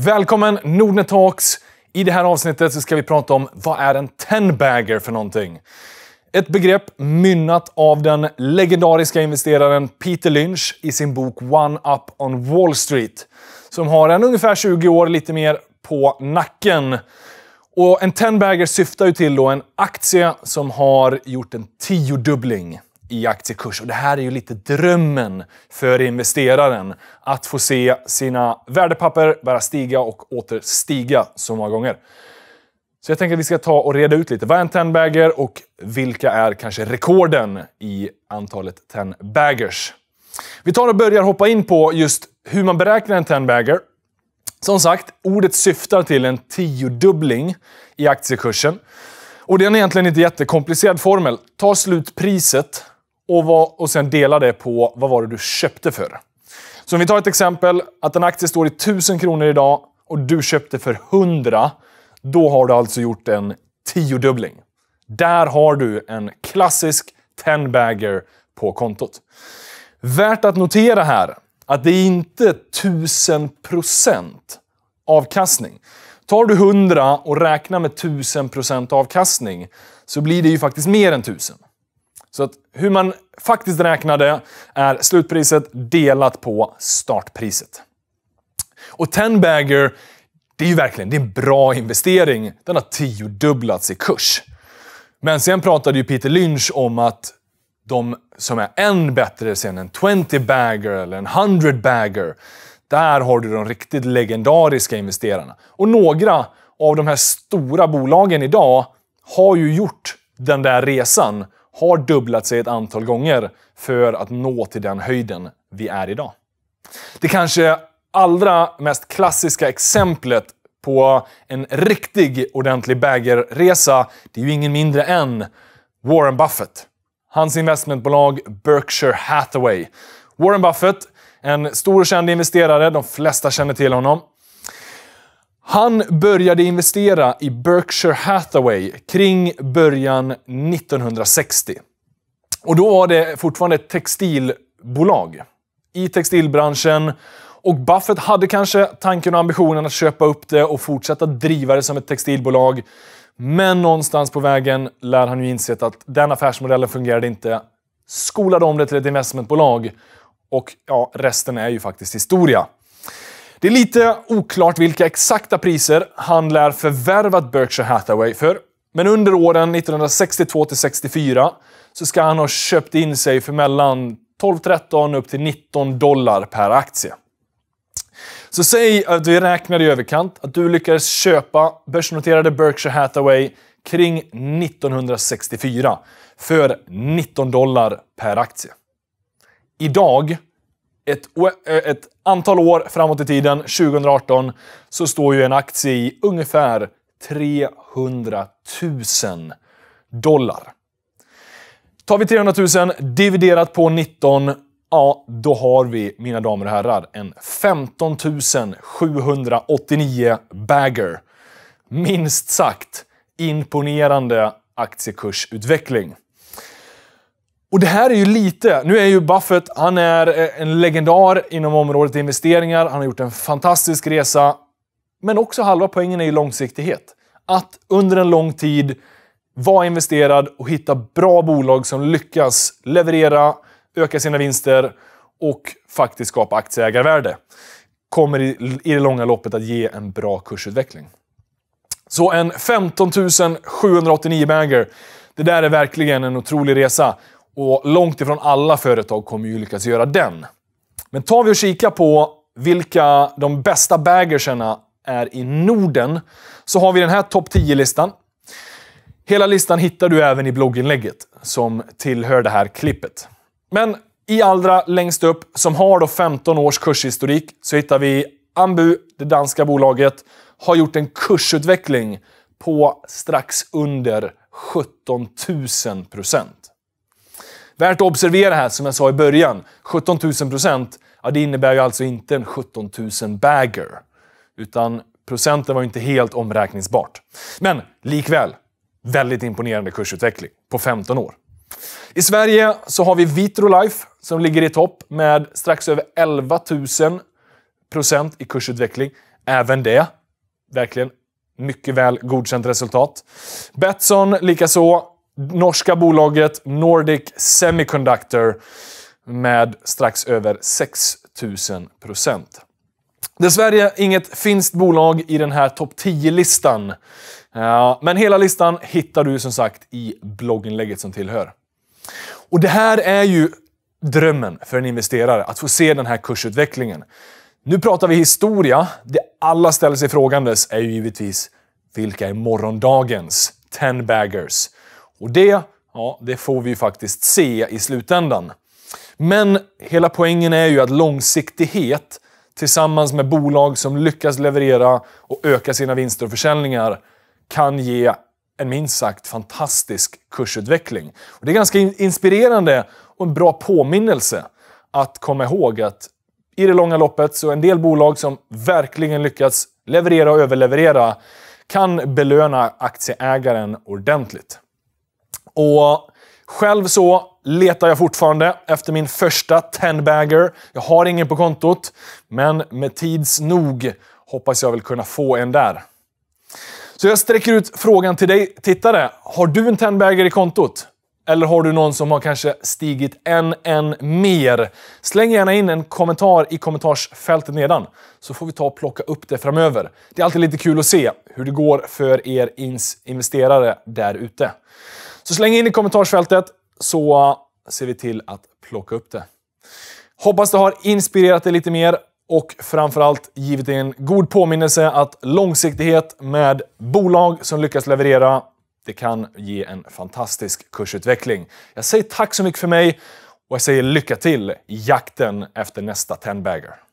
Välkommen Nordnet Talks! I det här avsnittet så ska vi prata om vad är en tenbagger för någonting? Ett begrepp mynnat av den legendariska investeraren Peter Lynch i sin bok One Up on Wall Street. Som har en ungefär 20 år, lite mer, på nacken. Och en tenbagger syftar ju till en aktie som har gjort en tiodubbling i aktiekurs. Och det här är ju lite drömmen för investeraren. Att få se sina värdepapper bara stiga och åter stiga så många gånger. Så jag tänker att vi ska ta och reda ut lite. Vad är en 10-bagger och vilka är kanske rekorden i antalet 10-baggers? Vi tar och börjar hoppa in på just hur man beräknar en 10-bagger. Som sagt, ordet syftar till en tiodubbling i aktiekursen. Och det är en egentligen inte jättekomplicerad formel. Ta slutpriset och, vad, och sen dela det på vad var det du köpte för. Så om vi tar ett exempel, att en aktie står i 1000 kronor idag och du köpte för 100. Då har du alltså gjort en tiodubbling. Där har du en klassisk 10-bagger på kontot. Värt att notera här att det är inte 1000% avkastning. Tar du 100 och räknar med 1000% avkastning så blir det ju faktiskt mer än 1000. Så att hur man faktiskt räknade är slutpriset delat på startpriset. Och Tenbagger, det är ju verkligen det är en bra investering. Den har tiodubblats i kurs. Men sen pratade ju Peter Lynch om att de som är än bättre sen en 20-bagger eller en 100-bagger. Där har du de riktigt legendariska investerarna. Och några av de här stora bolagen idag har ju gjort den där resan har dubblat sig ett antal gånger för att nå till den höjden vi är idag. Det kanske allra mest klassiska exemplet på en riktig ordentlig bägerresa, det är ju ingen mindre än Warren Buffett. Hans investmentbolag Berkshire Hathaway. Warren Buffett, en stor och känd investerare, de flesta känner till honom. Han började investera i Berkshire Hathaway kring början 1960. Och då var det fortfarande ett textilbolag i textilbranschen. Och Buffett hade kanske tanken och ambitionen att köpa upp det och fortsätta driva det som ett textilbolag. Men någonstans på vägen lär han ju insett att den affärsmodellen fungerade inte. Skolade om det till ett investmentbolag. Och ja, resten är ju faktiskt historia. Det är lite oklart vilka exakta priser han lär förvärvat Berkshire Hathaway för. Men under åren 1962 till 64 så ska han ha köpt in sig för mellan 12-13 upp till 19 dollar per aktie. Så säg att vi räknar i överkant, att du lyckades köpa börsnoterade Berkshire Hathaway kring 1964 för 19 dollar per aktie. Idag, ett, ett antal år framåt i tiden, 2018, så står ju en aktie i ungefär 300 000 dollar. Tar vi 300 000 dividerat på 19, ja, då har vi, mina damer och herrar, en 15 789 bagger. Minst sagt imponerande aktiekursutveckling. Och det här är ju lite... Nu är ju Buffett, han är eh, en legendar inom området investeringar. Han har gjort en fantastisk resa. Men också halva poängen är ju långsiktighet. Att under en lång tid vara investerad och hitta bra bolag som lyckas leverera, öka sina vinster och faktiskt skapa aktieägarvärde. Kommer i det långa loppet att ge en bra kursutveckling. Så en 15 789 bagger. Det där är verkligen en otrolig resa. Och långt ifrån alla företag kommer ju lyckas göra den. Men tar vi och kikar på vilka de bästa baggerserna är i Norden så har vi den här topp 10-listan. Hela listan hittar du även i blogginlägget som tillhör det här klippet. Men i allra längst upp, som har då 15 års kurshistorik, så hittar vi Ambu, det danska bolaget, har gjort en kursutveckling på strax under 17 000 procent. Värt att observera här, som jag sa i början, 17 000 procent, ja, det innebär ju alltså inte en 17 000 bagger. Utan procenten var ju inte helt omräkningsbart. Men likväl, väldigt imponerande kursutveckling på 15 år. I Sverige så har vi Vitrolife som ligger i topp med strax över 11 000 procent i kursutveckling. Även det, verkligen mycket väl godkänt resultat. Betsson likaså norska bolaget Nordic Semiconductor med strax över 6000%. 000 procent. Dessvärre inget finskt bolag i den här topp 10-listan. Men hela listan hittar du som sagt i blogginlägget som tillhör. Och det här är ju drömmen för en investerare, att få se den här kursutvecklingen. Nu pratar vi historia. Det alla ställer sig frågandes är ju givetvis, vilka är morgondagens 10-baggers? Och det, ja, det får vi ju faktiskt se i slutändan. Men hela poängen är ju att långsiktighet tillsammans med bolag som lyckas leverera och öka sina vinster och försäljningar kan ge en minst sagt fantastisk kursutveckling. Och det är ganska inspirerande och en bra påminnelse att komma ihåg att i det långa loppet så en del bolag som verkligen lyckats leverera och överleverera kan belöna aktieägaren ordentligt. Och själv så letar jag fortfarande efter min första 10-bagger. Jag har ingen på kontot, men med tids nog hoppas jag väl kunna få en där. Så jag sträcker ut frågan till dig tittare. Har du en 10-bagger i kontot? Eller har du någon som har kanske stigit en, en mer? Släng gärna in en kommentar i kommentarsfältet nedan, så får vi ta och plocka upp det framöver. Det är alltid lite kul att se hur det går för er investerare där ute. Så släng in i kommentarsfältet så ser vi till att plocka upp det. Hoppas det har inspirerat dig lite mer och framförallt givit dig en god påminnelse att långsiktighet med bolag som lyckas leverera, det kan ge en fantastisk kursutveckling. Jag säger tack så mycket för mig och jag säger lycka till i jakten efter nästa 10-bagger.